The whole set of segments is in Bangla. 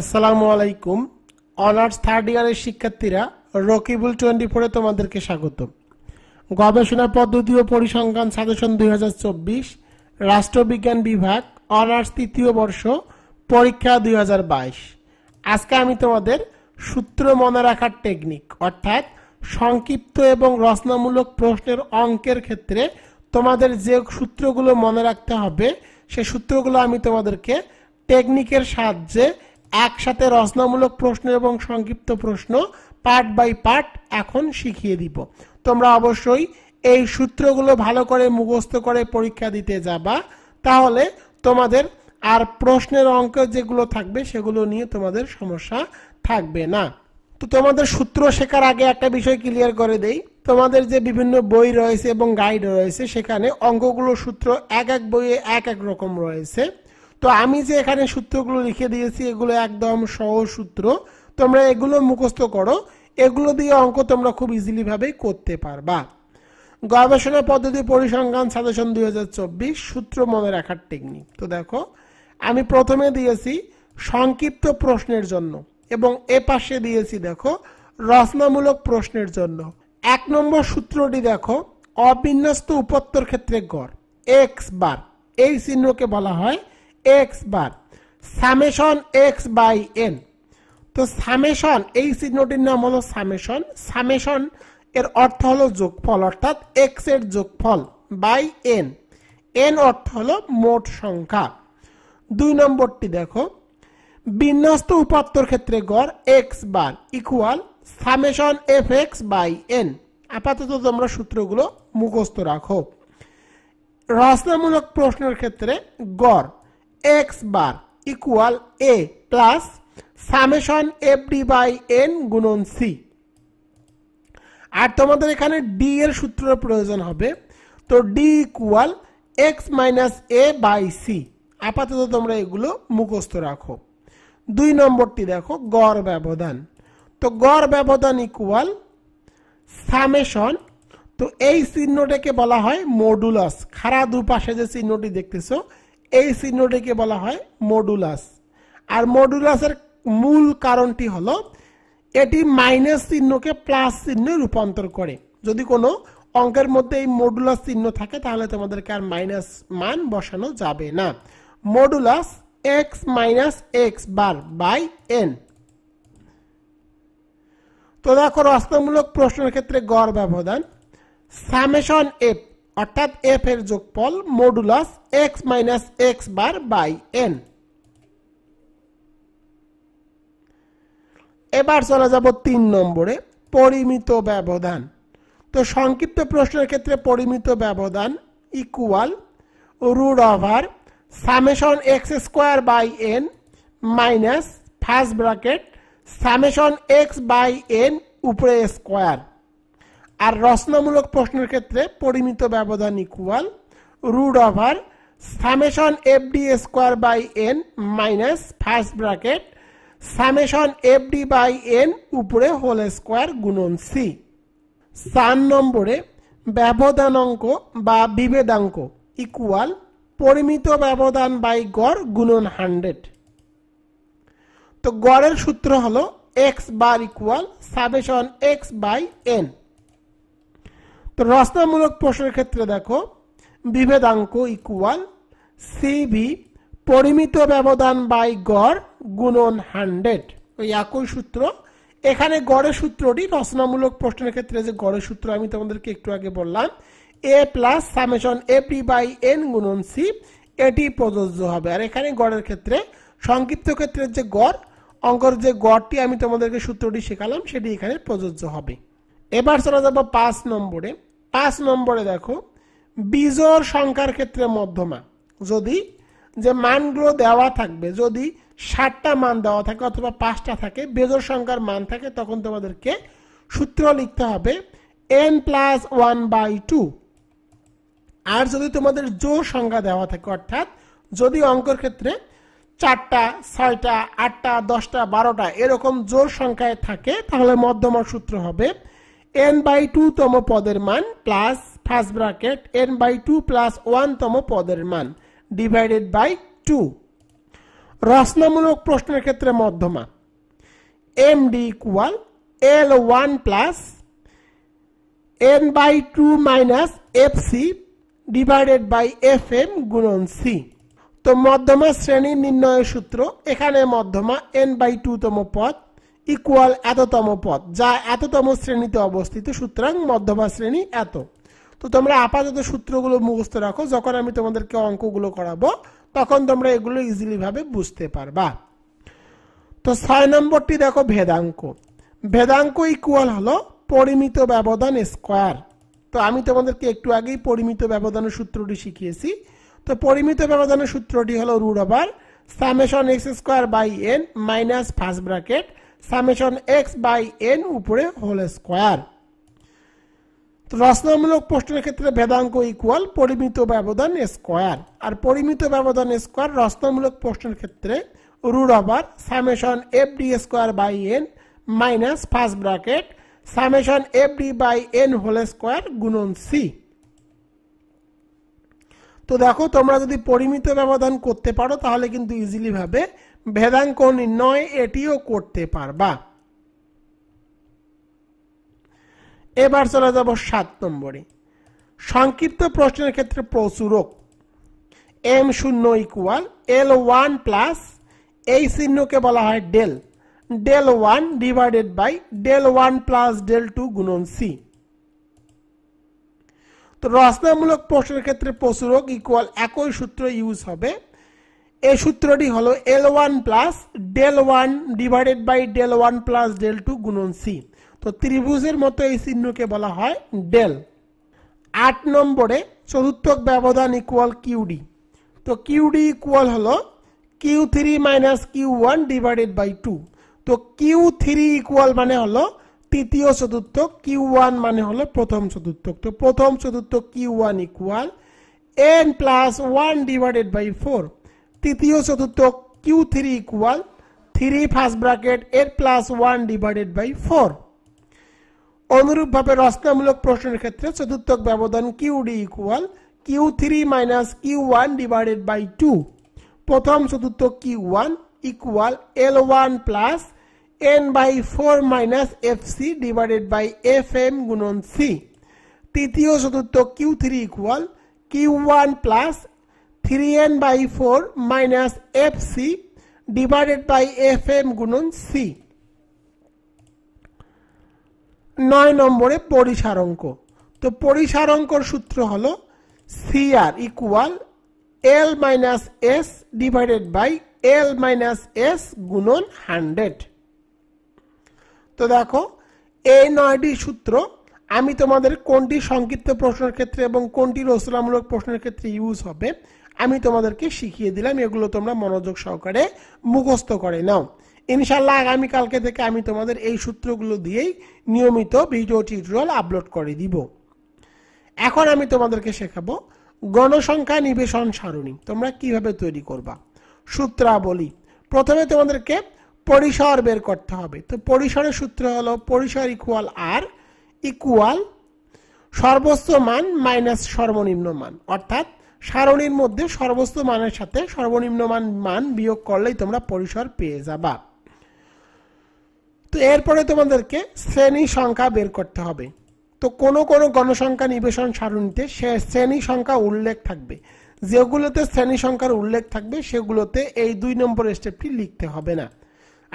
আসসালামু আলাইকুম অনার্স থার্ড ইয়ারের শিক্ষার্থীরা রকিবুল টোয়েন্টি ফোরে তোমাদেরকে স্বাগত গবেষণা পদ্ধতি ও পরিসংখ্যান সাজেশন দুই হাজার চব্বিশ রাষ্ট্রবিজ্ঞান বিভাগ অনার্স তৃতীয় বর্ষ পরীক্ষা দুই হাজার বাইশ আজকে আমি তোমাদের সূত্র মনে রাখার টেকনিক অর্থাৎ সংক্ষিপ্ত এবং রচনামূলক প্রশ্নের অঙ্কের ক্ষেত্রে তোমাদের যে সূত্রগুলো মনে রাখতে হবে সে সূত্রগুলো আমি তোমাদেরকে টেকনিকের সাহায্যে একসাথে রচনামূলক প্রশ্ন এবং সংক্ষিপ্ত প্রশ্ন পার্ট বাই পার্ট এখন শিখিয়ে দিব তোমরা অবশ্যই এই সূত্রগুলো ভালো করে মুখস্থ করে পরীক্ষা দিতে যাবা তাহলে তোমাদের আর প্রশ্নের অঙ্ক যেগুলো থাকবে সেগুলো নিয়ে তোমাদের সমস্যা থাকবে না তো তোমাদের সূত্র শেখার আগে একটা বিষয় ক্লিয়ার করে দেই তোমাদের যে বিভিন্ন বই রয়েছে এবং গাইড রয়েছে সেখানে অঙ্কগুলো সূত্র এক এক বইয়ে এক এক রকম রয়েছে তো আমি যে এখানে সূত্রগুলো লিখে দিয়েছি এগুলো একদম সহজ সূত্র তোমরা এগুলো মুখস্থ করো এগুলো দিয়ে অঙ্ক তোমরা খুব ইজিলিভাবেই করতে পারবা গবেষণা পদ্ধতি পরিসংখ্যান সাজেশন দুই হাজার সূত্র মনে রাখার টেকনিক তো দেখো আমি প্রথমে দিয়েছি সংক্ষিপ্ত প্রশ্নের জন্য এবং এ পাশে দিয়েছি দেখো রচনামূলক প্রশ্নের জন্য এক নম্বর সূত্রটি দেখো অবিন্যস্ত উপত্যর ক্ষেত্রে গড় এক্স বার এই চিহ্নকে বলা হয় x bar summation x by N তো সামেশন এই চিহ্নটির নাম হলো সামেশন সামেশন এর অর্থ হলো যোগফল অর্থাৎ এক্স এর যোগফল বাই এন এন অর্থ হলো মোট সংখ্যা দুই নম্বরটি দেখো বিন্যস্ত উপাত্তর ক্ষেত্রে গড় x bar equal summation f x by n আপাতত তোমরা সূত্রগুলো মুখস্থ রাখো রচনামূলক প্রশ্নের ক্ষেত্রে গড় x bar equal a plus summation f d by n গুণন সি আর তোমাদের এখানে ডি এর সূত্র প্রয়োজন হবে তো D equal x minus a by C আপাতত তোমরা এগুলো মুখস্থ রাখো দুই নম্বরটি দেখো গড় ব্যবধান তো গড় ব্যবধান ইকুয়াল সামেশন তো এই চিহ্নটাকে বলা হয় মডুলস খাড়া দুপাশে যে চিহ্নটি দেখতেছো এই চিহ্নটিকে বলা হয় মডুলাস আর মডুলাসের মূল কারণটি হল এটি মাইনাস চিহ্নকে প্লাস চিহ্নে রূপান্তর করে যদি কোনো অঙ্কের মধ্যে এই মডুলাস চিহ্ন থাকে তাহলে তোমাদেরকে আর মাইনাস মান বসানো যাবে না modulus x minus x bar by N তো দেখো রাস্তামূলক প্রশ্নের ক্ষেত্রে গড় ব্যবধান সামেশন এফ অর্থাৎ এফ এর যোগফল modulus x minus x bar by n এবার চলে যাব তিন নম্বরে পরিমিত ব্যবধান তো সংক্ষিপ্ত প্রশ্নের ক্ষেত্রে পরিমিত ব্যবধান equal root over summation x square by n minus first bracket summation x by n উপরে স্কোয়ার আর রচনামূলক প্রশ্নের ক্ষেত্রে পরিমিত ব্যবধান equal root over summation f d square by n minus first bracket summation f d by n উপরে হোল স্কোয়ার গুণন সি চার নম্বরে ব্যবধান অঙ্ক বা বিভেদাঙ্ক ইকুয়াল পরিমিত ব্যবধান বাই গড় গুণন হান্ড্রেড তো গড়ের সূত্র হলো x bar equal summation x by N তো রচনামূলক প্রশ্নের ক্ষেত্রে দেখো বিভেদাঙ্ক ইকুয়াল সিবি পরিমিত ব্যবধান বাই গড় গুণন হান্ড্রেড ওই একই সূত্র এখানে গড়ের সূত্রটি রচনামূলক প্রশ্নের ক্ষেত্রে যে গড়ের সূত্র আমি তোমাদেরকে একটু আগে বললাম A plus summation p by n গুণন সি এটি প্রযোজ্য হবে আর এখানে গড়ের ক্ষেত্রে সংক্ষিপ্ত ক্ষেত্রের যে গড় অঙ্কর যে গড়টি আমি তোমাদেরকে সূত্রটি শেখালাম সেটি এখানে প্রযোজ্য হবে এবার চলে যাবো পাঁচ নম্বরে পাঁচ নম্বরে দেখো বিজোর সংখ্যার ক্ষেত্রে মধ্যমা যদি যে মানগুলো দেওয়া থাকবে যদি ষাটটা মান দেওয়া থাকে অথবা পাঁচটা থাকে বেজর সংখ্যার মান থাকে তখন তোমাদেরকে সূত্র লিখতে হবে n plus one by two আর যদি তোমাদের জোর সংখ্যা দেওয়া থাকে অর্থাৎ যদি অঙ্কর ক্ষেত্রে চারটা ছয়টা আটটা দশটা বারোটা এরকম জোর সংখ্যায় থাকে তাহলে মধ্যমার সূত্র হবে এন বাই টু তম পদের মান plus first bracket n by two plus one তম পদের মান ডিভাইডেড বাই টু রচনামূলক প্রশ্নের ক্ষেত্রে মধ্যমা M D equal L one plus N by two minus F C divided by F M গুণন সি তো মধ্যমা শ্রেণী নির্ণয়ের সূত্র এখানে মধ্যমা এন বাই টু তম পদ ইকুয়াল এততম পথ যা এততম শ্রেণীতে অবস্থিত সুতরাং মধ্যমা শ্রেণী এত তো তোমরা আপাতত সূত্রগুলো মুখস্থ রাখো যখন আমি তোমাদেরকে অঙ্কগুলো করাবো তখন তোমরা এগুলো ইজিলিভাবে বুঝতে পারবা তো ছয় নম্বরটি দেখো ভেদাঙ্ক ভেদাঙ্ক ইকুয়াল হলো পরিমিত ব্যবধান স্কোয়ার তো আমি তোমাদেরকে একটু আগেই পরিমিত ব্যবধানের সূত্রটি শিখিয়েছি তো পরিমিত ব্যবধানের সূত্রটি হলো root over summation x square by n minus first bracket summation x by n উপরে হোল স্কোয়ার তো রচনামূলক প্রশ্নের ক্ষেত্রে ভেদাঙ্ক ইকুয়াল পরিমিত ব্যবধান স্কোয়ার আর পরিমিত ব্যবধান স্কোয়ার রচনামূলক প্রশ্নের ক্ষেত্রে root over summation f d square by n minus first bracket summation f d by n whole square গুণন সি তো দেখো তোমরা যদি পরিমিত ব্যবধান করতে পারো তাহলে কিন্তু ইজিলিভাবে ভেদাঙ্ক নির্ণয় এটিও করতে পারবা এবার চলে যাব সাত নম্বরে সংক্ষিপ্ত প্রশ্নের ক্ষেত্রে প্রচুরক এম শূন্য ইকুয়াল এল ওয়ান প্লাস এই চিহ্নকে বলা হয় del del one divided by del one plus del two গুণন সি তো রচনামূলক প্রশ্নের ক্ষেত্রে প্রচুরক ইকুয়াল একই সূত্র ইউজ হবে এই সূত্রটি হলো L one plus del one divided by del one plus del two গুণন সি তো ত্রিভুজের মতো এই চিহ্নকে বলা হয় ডেল আট নম্বরে চতুর্থক ব্যবধান ইকুয়াল কিউডি তো কিউডি ইকুয়াল হলো Q three minus Q one divided by two তো কিউ থ্রি ইকুয়াল মানে হলো তৃতীয় চতুর্থ কিউ ওয়ান মানে হলো প্রথম চতুর্থ তো প্রথম চতুর্থ Q one equal N plus one divided by four তৃতীয় চতুর্থ Q three equal three first bracket এর plus one divided by four অনুরূপভাবে রচনামূলক প্রশ্নের ক্ষেত্রে চতুর্থ ব্যবধান Q D equal Q three minus Q one divided by two প্রথম চতুর্থ Q one equal L one plus N by four minus F C divided by F M গুণন সি তৃতীয় চতুর্থ Q three equal Q one plus 3n by 4 minus fc divided by fm গুণন c নয় নম্বরে পরিসারঙ্ক তো পরিসার অঙ্কর সূত্র হলো CR equal L minus S divided by L minus S গুণন হান্ড্রেড তো দেখো এই নয়টি সূত্র আমি তোমাদের কোনটি সংক্ষিপ্ত প্রশ্নের ক্ষেত্রে এবং কোনটি রচনামূলক প্রশ্নের ক্ষেত্রে ইউজ হবে আমি তোমাদেরকে শিখিয়ে দিলাম এগুলো তোমরা মনোযোগ সহকারে মুখস্থ করে নাও ইনশাল্লাহ আগামীকালকে থেকে আমি তোমাদের এই সূত্রগুলো দিয়েই নিয়মিত ভিডিও টিউটোরিয়াল আপলোড করে দিব এখন আমি তোমাদেরকে শেখাবো গণসংখ্যা নিবেশন সারণী তোমরা কিভাবে তৈরি করবা সূত্রাবলী প্রথমে তোমাদেরকে পরিসর বের করতে হবে তো পরিসরের সূত্র হলো পরিসর ইকুয়াল আর ইকুয়াল সর্বোচ্চ মান মাইনাস সর্বনিম্ন মান অর্থাৎ সারণীর মধ্যে সর্বস্ত মানের সাথে সর্বনিম্ন মান মান বিয়োগ করলেই তোমরা পরিসর পেয়ে যাবা তো এরপরে তোমাদেরকে শ্রেণী সংখ্যা বের করতে হবে তো কোনো কোনো গণসংখ্যা নিবেশন সারণীতে সে শ্রেণী সংখ্যা উল্লেখ থাকবে যেগুলোতে শ্রেণী সংখ্যার উল্লেখ থাকবে সেগুলোতে এই দুই নম্বর স্টেপটি লিখতে হবে না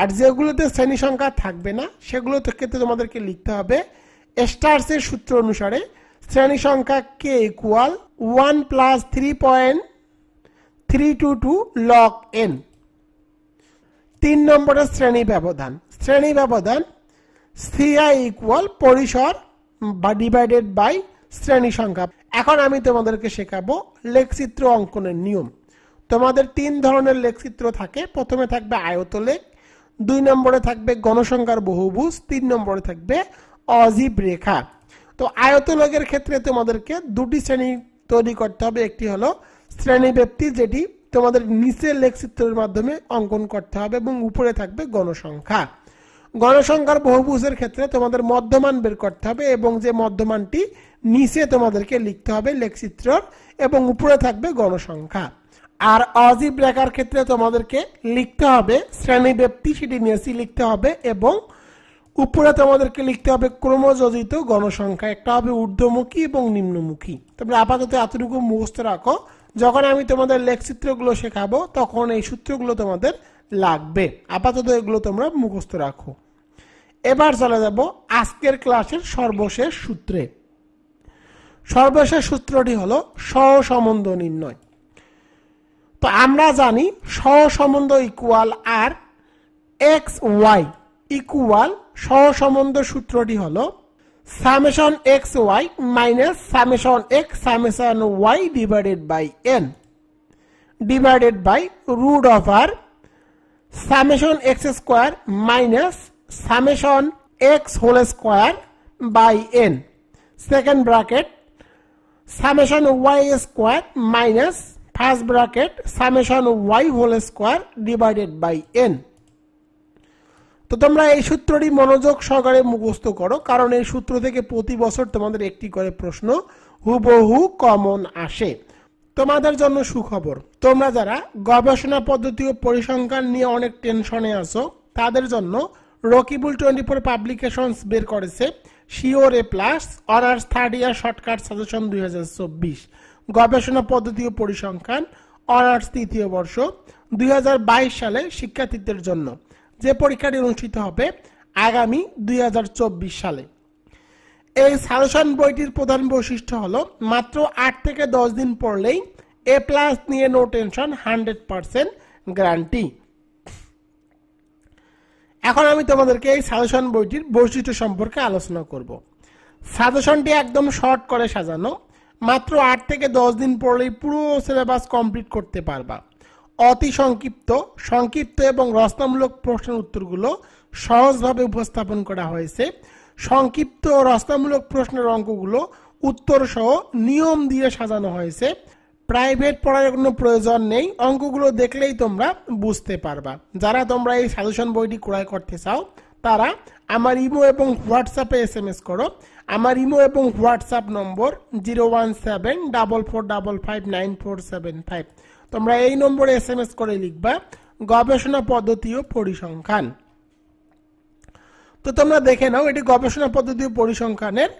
আর যেগুলোতে শ্রেণী সংখ্যা থাকবে না সেগুলো ক্ষেত্রে তোমাদেরকে লিখতে হবে স্টার্সের সূত্র অনুসারে শ্রেণী সংখ্যা K equal one plus three point three two two log N তিন নম্বরের শ্রেণী ব্যবধান শ্রেণী ব্যবধান সিআই ইকুয়াল পরিসর বা ডিভাইডেড বাই শ্রেণী সংখ্যা এখন আমি তোমাদেরকে শেখাবো লেখচিত্র অঙ্কনের নিয়ম তোমাদের তিন ধরনের লেখচিত্র থাকে প্রথমে থাকবে আয়ত লেখ দুই নম্বরে থাকবে গণসংখ্যার বহুভুজ তিন নম্বরে থাকবে অজীব রেখা তো আয়তলকের ক্ষেত্রে তোমাদেরকে দুটি শ্রেণী তৈরি করতে হবে একটি হলো শ্রেণী ব্যক্তি যেটি তোমাদের নিচে লেখচিত্রের মাধ্যমে অঙ্কন করতে হবে এবং উপরে থাকবে গণসংখ্যা গণসংখ্যার বহুভুজের ক্ষেত্রে তোমাদের মধ্যমান বের করতে হবে এবং যে মধ্যমানটি নিচে তোমাদেরকে লিখতে হবে লেখচিত্রর এবং উপরে থাকবে গণসংখ্যা আর অজীব রেখার ক্ষেত্রে তোমাদেরকে লিখতে হবে শ্রেণী ব্যক্তি সেটি নিয়েছি লিখতে হবে এবং উপরে তোমাদেরকে লিখতে হবে ক্রমযোজিত গণসংখ্যা একটা হবে ঊর্ধ্বমুখী এবং নিম্নমুখী তোমরা আপাতত এতটুকু মুখস্থ রাখো যখন আমি তোমাদের লেখচিত্রগুলো শেখাবো তখন এই সূত্রগুলো তোমাদের লাগবে আপাতত এগুলো তোমরা মুখস্থ রাখো এবার চলে যাব আজকের ক্লাসের সর্বশেষ সূত্রে সর্বশেষ সূত্রটি হলো সহসম্বন্ধ নির্ণয় তো আমরা জানি সহসম্বন্ধ equal R X Y equal সহসম্বন্ধ সূত্রটি হল summation X Y minus summation X summation Y divided by N divided by root of R summation x square minus summation X whole square by N second bracket summation Y square minus first bracket summation Y whole square divided by N তো তোমরা এই সূত্রটি মনোযোগ সহকারে মুখস্থ করো কারণ এই সূত্র থেকে প্রতি বছর তোমাদের একটি করে প্রশ্ন হুবহু কমন আসে তোমাদের জন্য সুখবর তোমরা যারা গবেষণা পদ্ধতি ও পরিসংখ্যান নিয়ে অনেক টেনশনে আছো তাদের জন্য রকিবুল টোয়েন্টি ফোর পাবলিকেশনস বের করেছে sure A plus honours third year shortcut suggestion দুই হাজার চব্বিশ গবেষণা পদ্ধতি ও পরিসংখ্যান অনার্স তৃতীয় বর্ষ দুই সালে শিক্ষার্থীদের জন্য যে পরীক্ষাটি অনুষ্ঠিত হবে আগামী দুই সালে এই সাজেশন বইটির প্রধান বৈশিষ্ট্য হলো মাত্র আট থেকে দশ দিন পড়লেই এ প্লাস নিয়ে no tension hundred percent guarantee এখন আমি তোমাদেরকে এই সাজেশন বইটির বৈশিষ্ট্য সম্পর্কে আলোচনা করব সাজেশনটি একদম শর্ট করে সাজানো মাত্র আট থেকে দশ দিন পড়লেই পুরো সিলেবাস কমপ্লিট করতে পারবা অতি সংক্ষিপ্ত সংক্ষিপ্ত এবং রচনামূলক প্রশ্নের উত্তরগুলো সহজভাবে উপস্থাপন করা হয়েছে সংক্ষিপ্ত ও রচনামূলক প্রশ্নের অঙ্কগুলো উত্তর সহ নিয়ম দিয়ে সাজানো হয়েছে প্রাইভেট পড়ার কোনো প্রয়োজন নেই অঙ্কগুলো দেখলেই তোমরা বুঝতে পারবা যারা তোমরা এই সাজেশন বইটি ক্রয় করতে চাও তারা আমার ইমো এবং হোয়াটসঅ্যাপে এস এম এস করো আমার ইমো এবং WhatsApp number zero one seven double four double five nine four seven five তোমরা এই নম্বরে এস এম এস করে লিখবা গবেষণা পদ্ধতি ও পরিসংখ্যান তো তোমরা দেখে নাও এটি গবেষণা পদ্ধতি ও পরিসংখ্যানের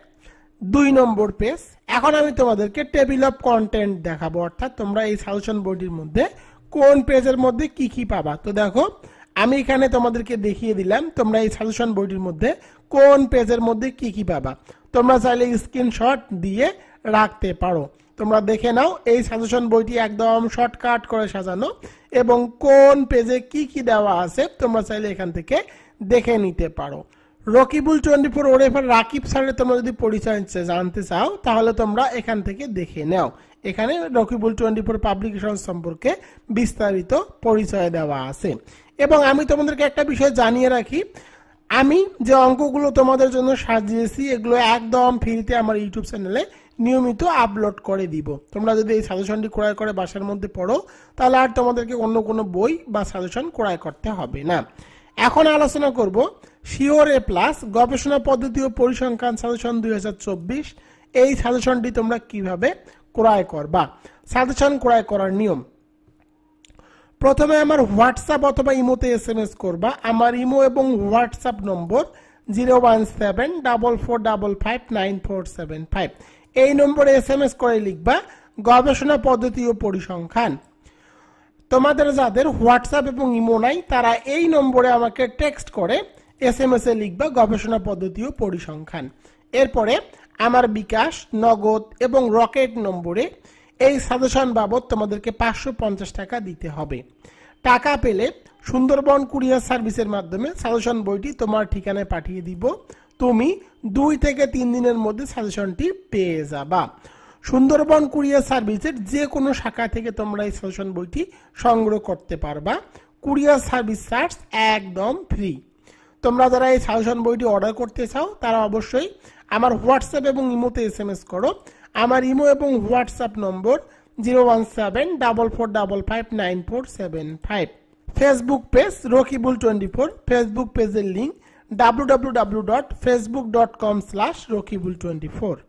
দুই নম্বর পেজ এখন আমি তোমাদেরকে টেবিল অফ কন্টেন্ট দেখাবো অর্থাৎ তোমরা এই সাজেশন বোর্ডের মধ্যে কোন পেজের মধ্যে কি কি পাবা তো দেখো আমি এখানে তোমাদেরকে দেখিয়ে দিলাম তোমরা এই সাজেশন বইটির মধ্যে কোন পেজের মধ্যে কি কি পাবা তোমরা চাইলে স্ক্রিনশট দিয়ে রাখতে পারো তোমরা দেখে নাও এই সাজেশন বইটি একদম শর্টকাট করে সাজানো এবং কোন পেজে কি কি দেওয়া আছে তোমরা চাইলে এখান থেকে দেখে নিতে পারো রকিবুল টোয়েন্টি ফোর ওরেফার রাকিব স্যারের তোমরা যদি পরিচয় জানতে চাও তাহলে তোমরা এখান থেকে দেখে নাও এখানে রকিবুল টোয়েন্টি ফোর পাবলিকেশন সম্পর্কে বিস্তারিত পরিচয় দেওয়া আছে এবং আমি তোমাদেরকে একটা বিষয় জানিয়ে রাখি আমি যে অঙ্কগুলো তোমাদের জন্য সাজিয়েছি এগুলো একদম ফ্রিতে আমার ইউটিউব চ্যানেলে নিয়মিত আপলোড করে দিব তোমরা যদি এই সাজেশনটি ক্রয় করে বাসার মধ্যে পড়ো তাহলে আর তোমাদেরকে অন্য কোনো বই বা সাজেশন ক্রয় করতে হবে না এখন আলোচনা করব শিওর এ প্লাস গবেষণা পদ্ধতি ও পরিসংখ্যান সাজেশন দুই এই সাজেশনটি তোমরা কিভাবে ক্রয় করবা সাজেশন ক্রয় করার নিয়ম প্রথমে আমার হোয়াটসঅ্যাপ অথবা ইমোতে এস এম এস করবা আমার ইমো এবং WhatsApp number zero one seven double four double five nine four seven five এই নম্বরে এস এম এস করে লিখবা গবেষণা পদ্ধতি ও পরিসংখ্যান তোমাদের যাদের হোয়াটসঅ্যাপ এবং ইমো নাই তারা এই নম্বরে আমাকে টেক্সট করে এস এম এস এ লিখবা গবেষণা পদ্ধতি ও পরিসংখ্যান এরপরে আমার বিকাশ নগদ এবং রকেট নম্বরে এই সাজেশন বাবদ তোমাদেরকে পাঁচশো পঞ্চাশ টাকা দিতে হবে টাকা পেলে সুন্দরবন কুরিয়ার সার্ভিসের মাধ্যমে সাজেশন বইটি তোমার ঠিকানায় পাঠিয়ে দিব তুমি দুই থেকে তিন দিনের মধ্যে সাজেশনটি পেয়ে যাবা সুন্দরবন কুরিয়ার সার্ভিসের যে কোনো শাখা থেকে তোমরা এই সাজেশন বইটি সংগ্রহ করতে পারবা কুরিয়ার সার্ভিস চার্জ একদম ফ্রি তোমরা যারা এই সাজেশন বইটি অর্ডার করতে চাও তারা অবশ্যই আমার হোয়াটসঅ্যাপ এবং ইমোতে এস এম এস করো আমার ইমো এবং WhatsApp number zero one seven double four double five nine four seven five Facebook page Rokibul twenty four Facebook পেজের লিঙ্ক www.facebook.com slash rokibul24